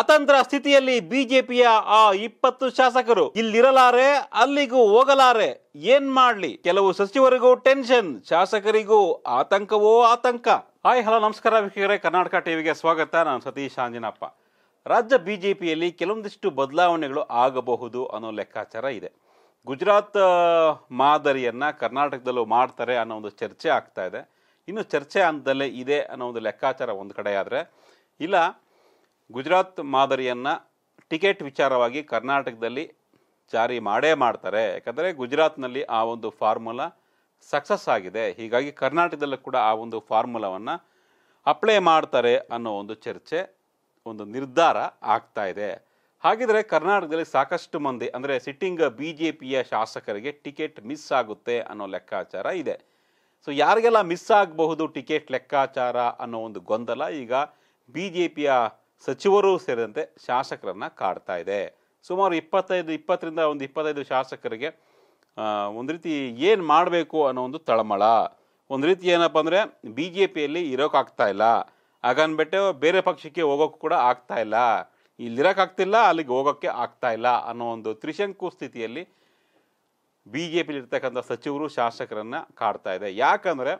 ಅತಂತ್ರ ಸ್ಥಿತಿಯಲ್ಲಿ ಬಿಜೆಪಿಯ ಆ ಇಪ್ಪತ್ತು ಶಾಸಕರು ಇಲ್ಲಿರಲಾರೆ ಅಲ್ಲಿಗೂ ಹೋಗಲಾರೆ ಏನ್ ಮಾಡ್ಲಿ ಕೆಲವು ಸಚಿವರಿಗೂ ಟೆನ್ಷನ್ ಶಾಸಕರಿಗೂ ಆತಂಕವೋ ಆತಂಕ ಹಾಯ್ ಹಲೋ ನಮಸ್ಕಾರ ವೀಕ್ಷಕರೇ ಕರ್ನಾಟಕ ಟಿವಿಗೆ ಸ್ವಾಗತ ನಾನು ಸತೀಶ್ ಆಂಜನಪ್ಪ ರಾಜ್ಯ ಬಿಜೆಪಿಯಲ್ಲಿ ಕೆಲವೊಂದಿಷ್ಟು ಬದಲಾವಣೆಗಳು ಆಗಬಹುದು ಅನ್ನೋ ಲೆಕ್ಕಾಚಾರ ಇದೆ ಗುಜರಾತ್ ಮಾದರಿಯನ್ನ ಕರ್ನಾಟಕದಲ್ಲೂ ಮಾಡ್ತಾರೆ ಅನ್ನೋ ಒಂದು ಚರ್ಚೆ ಆಗ್ತಾ ಇದೆ ಇನ್ನು ಚರ್ಚೆ ಹಂತದಲ್ಲೇ ಇದೆ ಅನ್ನೋ ಒಂದು ಲೆಕ್ಕಾಚಾರ ಒಂದು ಕಡೆ ಆದರೆ ಇಲ್ಲ ಗುಜರಾತ್ ಮಾದರಿಯನ್ನು ಟಿಕೆಟ್ ವಿಚಾರವಾಗಿ ಕರ್ನಾಟಕದಲ್ಲಿ ಜಾರಿ ಮಾಡೇ ಮಾಡ್ತಾರೆ ಯಾಕಂದರೆ ಗುಜರಾತ್ನಲ್ಲಿ ಆ ಒಂದು ಫಾರ್ಮುಲಾ ಸಕ್ಸಸ್ ಆಗಿದೆ ಹೀಗಾಗಿ ಕರ್ನಾಟಕದಲ್ಲೂ ಕೂಡ ಆ ಒಂದು ಫಾರ್ಮುಲಾವನ್ನು ಅಪ್ಲೈ ಮಾಡ್ತಾರೆ ಅನ್ನೋ ಒಂದು ಚರ್ಚೆ ಒಂದು ನಿರ್ಧಾರ ಆಗ್ತಾ ಇದೆ ಹಾಗಿದ್ರೆ ಕರ್ನಾಟಕದಲ್ಲಿ ಸಾಕಷ್ಟು ಮಂದಿ ಅಂದರೆ ಸಿಟ್ಟಿಂಗ್ ಬಿ ಜೆ ಪಿಯ ಶಾಸಕರಿಗೆ ಟಿಕೆಟ್ ಮಿಸ್ ಆಗುತ್ತೆ ಅನ್ನೋ ಲೆಕ್ಕಾಚಾರ ಇದೆ ಸೊ ಯಾರಿಗೆಲ್ಲ ಮಿಸ್ ಆಗಬಹುದು ಟಿಕೆಟ್ ಲೆಕ್ಕಾಚಾರ ಅನ್ನೋ ಒಂದು ಗೊಂದಲ ಈಗ ಬಿ ಜೆ ಪಿಯ ಸಚಿವರು ಸೇರಿದಂತೆ ಶಾಸಕರನ್ನು ಕಾಡ್ತಾ ಇದೆ ಸುಮಾರು ಇಪ್ಪತ್ತೈದು ಇಪ್ಪತ್ತರಿಂದ ಒಂದು ಇಪ್ಪತ್ತೈದು ಶಾಸಕರಿಗೆ ಒಂದು ರೀತಿ ಏನು ಮಾಡಬೇಕು ಅನ್ನೋ ಒಂದು ತಳಮಳ ಒಂದು ರೀತಿ ಏನಪ್ಪ ಅಂದರೆ ಬಿ ಜೆ ಪಿಯಲ್ಲಿ ಇರೋಕ್ಕಾಗ್ತಾ ಇಲ್ಲ ಹಾಗನ್ಬಿಟ್ಟು ಬೇರೆ ಪಕ್ಷಕ್ಕೆ ಹೋಗೋಕ್ಕೂ ಕೂಡ ಆಗ್ತಾ ಇಲ್ಲ ಇಲ್ಲಿರೋಕ್ಕಾಗ್ತಿಲ್ಲ ಅಲ್ಲಿಗೆ ಹೋಗೋಕ್ಕೆ ಆಗ್ತಾ ಇಲ್ಲ ಅನ್ನೋ ಒಂದು ತ್ರಿಶಂಕು ಸ್ಥಿತಿಯಲ್ಲಿ ಬಿ ಜೆ ಪಿಲಿರ್ತಕ್ಕಂಥ ಸಚಿವರು ಶಾಸಕರನ್ನು ಕಾಡ್ತಾ ಇದೆ ಯಾಕಂದರೆ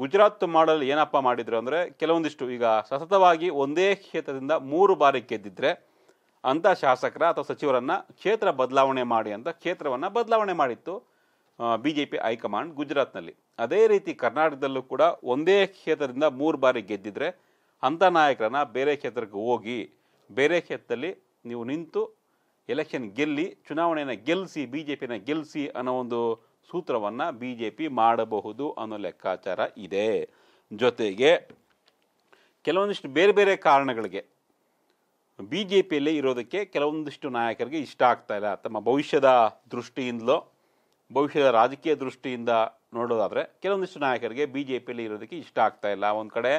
ಗುಜರಾತ್ ಮಾಡಲ್ ಏನಪ್ಪ ಮಾಡಿದ್ರು ಅಂದರೆ ಕೆಲವೊಂದಿಷ್ಟು ಈಗ ಸತತವಾಗಿ ಒಂದೇ ಕ್ಷೇತ್ರದಿಂದ ಮೂರು ಬಾರಿ ಗೆದ್ದಿದ್ರೆ ಅಂಥ ಶಾಸಕರ ಅಥವಾ ಸಚಿವರನ್ನು ಕ್ಷೇತ್ರ ಬದಲಾವಣೆ ಮಾಡಿ ಅಂತ ಕ್ಷೇತ್ರವನ್ನು ಬದಲಾವಣೆ ಮಾಡಿತ್ತು ಬಿ ಜೆ ಪಿ ಹೈಕಮಾಂಡ್ ಗುಜರಾತ್ನಲ್ಲಿ ಅದೇ ರೀತಿ ಕರ್ನಾಟಕದಲ್ಲೂ ಕೂಡ ಒಂದೇ ಕ್ಷೇತ್ರದಿಂದ ಮೂರು ಬಾರಿ ಗೆದ್ದಿದ್ರೆ ಅಂಥ ನಾಯಕರನ್ನು ಬೇರೆ ಕ್ಷೇತ್ರಕ್ಕೆ ಹೋಗಿ ಬೇರೆ ಕ್ಷೇತ್ರದಲ್ಲಿ ನೀವು ನಿಂತು ಎಲೆಕ್ಷನ್ ಗೆಲ್ಲಿ ಚುನಾವಣೆಯನ್ನು ಗೆಲ್ಲಿಸಿ ಬಿ ಜೆ ಪಿನ ಗೆಲ್ಲಿಸಿ ಅನ್ನೋ ಒಂದು ಸೂತ್ರವನ್ನು ಬಿ ಜೆ ಪಿ ಮಾಡಬಹುದು ಅನ್ನೋ ಲೆಕ್ಕಾಚಾರ ಇದೆ ಜೊತೆಗೆ ಕೆಲವೊಂದಿಷ್ಟು ಬೇರೆ ಬೇರೆ ಕಾರಣಗಳಿಗೆ ಬಿ ಜೆ ಪಿಯಲ್ಲಿ ಇರೋದಕ್ಕೆ ಕೆಲವೊಂದಿಷ್ಟು ನಾಯಕರಿಗೆ ಇಷ್ಟ ಆಗ್ತಾ ಇಲ್ಲ ತಮ್ಮ ಭವಿಷ್ಯದ ದೃಷ್ಟಿಯಿಂದಲೋ ಭವಿಷ್ಯದ ರಾಜಕೀಯ ದೃಷ್ಟಿಯಿಂದ ನೋಡೋದಾದರೆ ಕೆಲವೊಂದಿಷ್ಟು ನಾಯಕರಿಗೆ ಬಿ ಜೆ ಪಿಯಲ್ಲಿ ಇರೋದಕ್ಕೆ ಇಷ್ಟ ಆಗ್ತಾ ಇಲ್ಲ ಒಂದು ಕಡೆ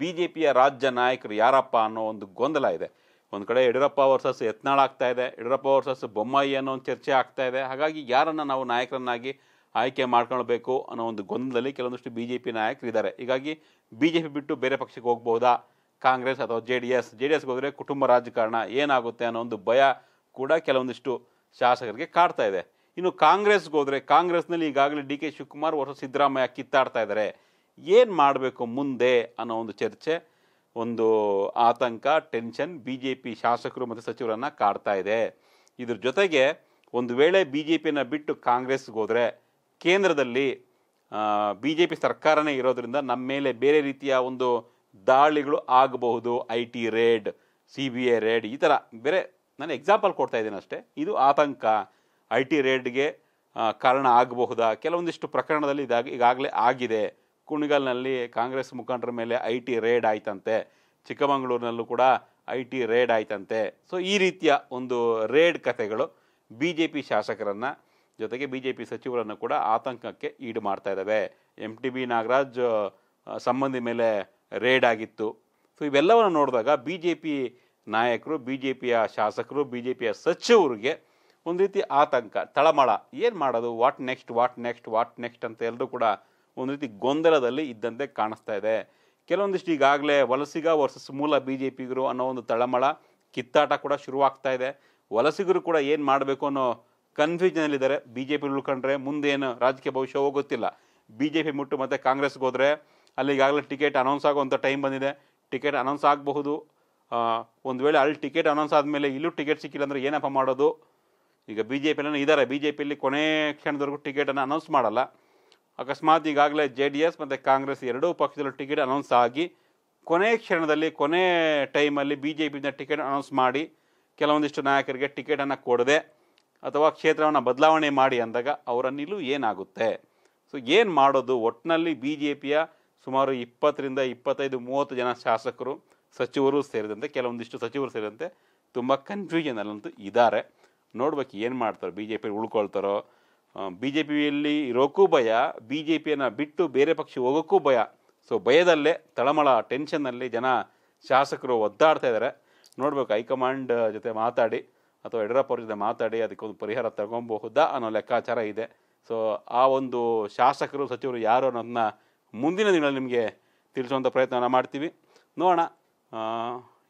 ಬಿ ಜೆ ಪಿಯ ರಾಜ್ಯ ನಾಯಕರು ಯಾರಪ್ಪ ಅನ್ನೋ ಒಂದು ಗೊಂದಲ ಇದೆ ಒಂದು ಕಡೆ ಯಡಿಯೂರಪ್ಪ ವರ್ಸಸ್ ಯತ್ನಾಳ್ ಆಗ್ತಾ ಇದೆ ಯಡಿಯೂರಪ್ಪ ವರ್ಸಸ್ ಬೊಮ್ಮಾಯಿ ಅನ್ನೋ ಒಂದು ಚರ್ಚೆ ಆಗ್ತಾ ಇದೆ ಹಾಗಾಗಿ ಯಾರನ್ನು ನಾವು ನಾಯಕರನ್ನಾಗಿ ಆಯ್ಕೆ ಮಾಡ್ಕೊಳ್ಬೇಕು ಅನ್ನೋ ಒಂದು ಗೊಂದಲದಲ್ಲಿ ಕೆಲವೊಂದಷ್ಟು ಬಿ ಜೆ ಪಿ ನಾಯಕರು ಇದ್ದಾರೆ ಹೀಗಾಗಿ ಬಿ ಜೆ ಪಿ ಬಿಟ್ಟು ಬೇರೆ ಪಕ್ಷಕ್ಕೆ ಹೋಗ್ಬೋದಾ ಕಾಂಗ್ರೆಸ್ ಅಥವಾ J D S J D ಎಸ್ಗೆ ಹೋದರೆ ಕುಟುಂಬ ರಾಜಕಾರಣ ಏನಾಗುತ್ತೆ ಅನ್ನೋ ಒಂದು ಭಯ ಕೂಡ ಕೆಲವೊಂದಿಷ್ಟು ಶಾಸಕರಿಗೆ ಕಾಡ್ತಾ ಇದೆ ಇನ್ನು ಕಾಂಗ್ರೆಸ್ಗೆ ಹೋದರೆ ಕಾಂಗ್ರೆಸ್ನಲ್ಲಿ ಈಗಾಗಲೇ ಡಿ ಕೆ ಶಿವಕುಮಾರ್ ವರ್ಷ ಸಿದ್ದರಾಮಯ್ಯ ಕಿತ್ತಾಡ್ತಾ ಇದ್ದಾರೆ ಏನು ಮಾಡಬೇಕು ಮುಂದೆ ಅನ್ನೋ ಒಂದು ಚರ್ಚೆ ಒಂದು ಆತಂಕ ಟೆನ್ಷನ್ ಬಿ ಜೆ ಪಿ ಶಾಸಕರು ಮತ್ತು ಸಚಿವರನ್ನು ಕಾಡ್ತಾ ಇದೆ ಇದ್ರ ಜೊತೆಗೆ ಒಂದು ವೇಳೆ ಬಿ ಜೆ ಪಿಯನ್ನು ಬಿಟ್ಟು ಕಾಂಗ್ರೆಸ್ಗೆ ಹೋದರೆ ಕೇಂದ್ರದಲ್ಲಿ ಬಿ ಜೆ ಪಿ ಸರ್ಕಾರನೇ ಇರೋದರಿಂದ ನಮ್ಮ ಮೇಲೆ ಬೇರೆ ರೀತಿಯ ಒಂದು ದಾಳಿಗಳು ಆಗಬಹುದು I T raid C B I raid ಈ ಥರ ಬೇರೆ ನಾನು ಎಕ್ಸಾಂಪಲ್ ಕೊಡ್ತಾ ಇದ್ದೀನಿ ಅಷ್ಟೇ ಇದು ಆತಂಕ ಐ ಟಿ ರೇಡ್ಗೆ ಕಾರಣ ಆಗಬಹುದಾ ಕೆಲವೊಂದಿಷ್ಟು ಪ್ರಕರಣದಲ್ಲಿ ಇದಾಗಿ ಈಗಾಗಲೇ ಆಗಿದೆ ಕುಣಿಗಲ್ನಲ್ಲಿ ಕಾಂಗ್ರೆಸ್ ಮುಖಂಡರ ಮೇಲೆ ಐ ಟಿ ರೇಡ್ ಆಯ್ತಂತೆ ಚಿಕ್ಕಮಗಳೂರಿನಲ್ಲೂ ಕೂಡ ಐ ಟಿ ರೇಡ್ ಆಯ್ತಂತೆ ಸೊ ಈ ರೀತಿಯ ಒಂದು ರೇಡ್ ಕಥೆಗಳು ಬಿ ಜೆ ಪಿ ಶಾಸಕರನ್ನು ಜೊತೆಗೆ ಬಿ ಜೆ ಪಿ ಸಚಿವರನ್ನು ಕೂಡ ಆತಂಕಕ್ಕೆ ಈಡು ಮಾಡ್ತಾ ಇದ್ದಾವೆ ಎಮ್ ಟಿ ಬಿ ನಾಗರಾಜ್ ಸಂಬಂಧಿ ಮೇಲೆ ರೇಡ್ ಆಗಿತ್ತು ಸೊ ಇವೆಲ್ಲವನ್ನು ನೋಡಿದಾಗ ಬಿ ಜೆ ಪಿ ನಾಯಕರು ಬಿ ಜೆ ಪಿಯ ಶಾಸಕರು ಬಿ ಜೆ ಪಿಯ ಸಚಿವರಿಗೆ ಒಂದು ರೀತಿ ಆತಂಕ ತಳಮಳ ಏನು ಮಾಡೋದು what next what next what next ಅಂತ ಎಲ್ಲರೂ ಕೂಡ ಒಂದು ರೀತಿ ಗೊಂದಲದಲ್ಲಿ ಇದ್ದಂತೆ ಕಾಣಿಸ್ತಾ ಇದೆ ಕೆಲವೊಂದಿಷ್ಟು ಈಗಾಗಲೇ ವಲಸಿಗ ವರ್ಸಸ್ ಮೂಲ ಬಿ ಜೆ ಪಿಗರು ಅನ್ನೋ ಒಂದು ತಳಮಳ ಕಿತ್ತಾಟ ಕೂಡ ಶುರುವಾಗ್ತಾ ಇದೆ ವಲಸಿಗರು ಕೂಡ ಏನು ಮಾಡಬೇಕು ಅನ್ನೋ ಕನ್ಫ್ಯೂಷನಲ್ಲಿದ್ದಾರೆ ಬಿ ಜೆ ಪಿ ಉಳ್ಕೊಂಡ್ರೆ ಮುಂದೇನು ರಾಜಕೀಯ ಭವಿಷ್ಯ ಹೋಗುತ್ತಿಲ್ಲ ಬಿ ಜೆ ಪಿ ಮುಟ್ಟು ಮತ್ತು ಕಾಂಗ್ರೆಸ್ಗೆ ಹೋದರೆ ಅಲ್ಲಿ ಈಗಾಗಲೇ ಟಿಕೆಟ್ ಅನೌನ್ಸ್ ಆಗುವಂಥ ಟೈಮ್ ಬಂದಿದೆ ಟಿಕೆಟ್ ಅನೌನ್ಸ್ ಆಗಬಹುದು ಒಂದು ವೇಳೆ ಅಲ್ಲಿ ಟಿಕೆಟ್ ಅನೌನ್ಸ್ ಆದಮೇಲೆ ಇಲ್ಲೂ ಟಿಕೆಟ್ ಸಿಕ್ಕಿಲ್ಲ ಅಂದರೆ ಏನಪ್ಪ ಮಾಡೋದು ಈಗ ಬಿ ಜೆ ಪಿಯಲ್ಲಿ ಇದ್ದಾರೆ ಬಿ ಜೆ ಪಿಯಲ್ಲಿ ಕೊನೆ ಕ್ಷಣದವರೆಗೂ ಟಿಕೆಟನ್ನು ಅನೌನ್ಸ್ ಮಾಡಲ್ಲ ಅಕಸ್ಮಾತ್ ಈಗಾಗಲೇ ಜೆ ಡಿ ಎಸ್ ಮತ್ತು ಕಾಂಗ್ರೆಸ್ ಎರಡೂ ಪಕ್ಷದಲ್ಲೂ ಟಿಕೆಟ್ ಅನೌನ್ಸ್ ಆಗಿ ಕೊನೆ ಕ್ಷಣದಲ್ಲಿ ಕೊನೆ ಟೈಮಲ್ಲಿ ಬಿ ಜೆ ಪಿಯಿಂದ ಟಿಕೆಟ್ ಅನೌನ್ಸ್ ಮಾಡಿ ಕೆಲವೊಂದಿಷ್ಟು ನಾಯಕರಿಗೆ ಟಿಕೆಟನ್ನು ಕೊಡದೆ ಅಥವಾ ಕ್ಷೇತ್ರವನ್ನು ಬದಲಾವಣೆ ಮಾಡಿ ಅಂದಾಗ ಅವರ ನಿಲು ಏನಾಗುತ್ತೆ ಸೊ ಏನು ಮಾಡೋದು ಒಟ್ಟಿನಲ್ಲಿ ಬಿ ಜೆ ಪಿಯ ಸುಮಾರು ಇಪ್ಪತ್ತರಿಂದ ಇಪ್ಪತ್ತೈದು ಮೂವತ್ತು ಜನ ಶಾಸಕರು ಸಚಿವರು ಸೇರಿದಂತೆ ಕೆಲವೊಂದಿಷ್ಟು ಸಚಿವರು ಸೇರಿದಂತೆ ತುಂಬ ಕನ್ಫ್ಯೂಷನಲ್ಲಂತೂ ಇದ್ದಾರೆ ನೋಡ್ಬೇಕು ಏನು ಮಾಡ್ತಾರೋ ಬಿ ಜೆ ಪಿ ಉಳ್ಕೊಳ್ತಾರೋ ಬಿ ಜೆ ಪಿಯಲ್ಲಿ ಇರೋಕ್ಕೂ ಭಯ ಬಿ ಜೆ ಪಿಯನ್ನು ಬಿಟ್ಟು ಬೇರೆ ಪಕ್ಷ ಹೋಗೋಕ್ಕೂ ಭಯ ಸೊ ಭಯದಲ್ಲೇ ತಳಮಳ ಟೆನ್ಷನ್ನಲ್ಲಿ ಜನ ಶಾಸಕರು ಒದ್ದಾಡ್ತಾ ಇದ್ದಾರೆ ನೋಡಬೇಕು ಹೈಕಮಾಂಡ್ ಜೊತೆ ಮಾತಾಡಿ ಅಥವಾ ಯಡಿಯೂರಪ್ಪ ಅವ್ರ ಜೊತೆ ಮಾತಾಡಿ ಅದಕ್ಕೊಂದು ಪರಿಹಾರ ತಗೊಬಹುದಾ ಅನ್ನೋ ಲೆಕ್ಕಾಚಾರ ಇದೆ ಸೊ ಆ ಒಂದು ಶಾಸಕರು ಸಚಿವರು ಯಾರು ಅನ್ನೋದನ್ನ ಮುಂದಿನ ದಿನಗಳಲ್ಲಿ ನಿಮಗೆ ತಿಳಿಸುವಂಥ ಪ್ರಯತ್ನ ಮಾಡ್ತೀವಿ ನೋಡೋಣ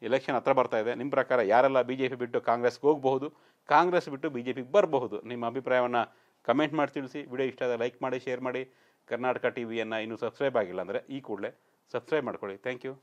ಎಲೆಕ್ಷನ್ ಹತ್ರ ಬರ್ತಾ ಇದೆ ನಿಮ್ಮ ಪ್ರಕಾರ ಯಾರೆಲ್ಲ ಬಿ ಜೆ ಪಿ ಬಿಟ್ಟು ಕಾಂಗ್ರೆಸ್ಗೆ ಹೋಗಬಹುದು ಕಾಂಗ್ರೆಸ್ ಬಿಟ್ಟು ಬಿ ಜೆ ಪಿಗೆ ಬರಬಹುದು ನಿಮ್ಮ ಅಭಿಪ್ರಾಯವನ್ನು ಕಮೆಂಟ್ ಮಾಡಿ ತಿಳಿಸಿ ವಿಡಿಯೋ ಇಷ್ಟ ಆದರೆ ಲೈಕ್ ಮಾಡಿ ಶೇರ್ ಮಾಡಿ ಕರ್ನಾಟಕ ಟಿ ವಿಯನ್ನು ಇನ್ನೂ ಸಬ್ಸ್ಕ್ರೈಬ್ ಆಗಿಲ್ಲ ಅಂದರೆ ಈ ಕೂಡಲೇ ಸಬ್ಸ್ಕ್ರೈಬ್ ಮಾಡ್ಕೊಳ್ಳಿ ಥ್ಯಾಂಕ್ ಯು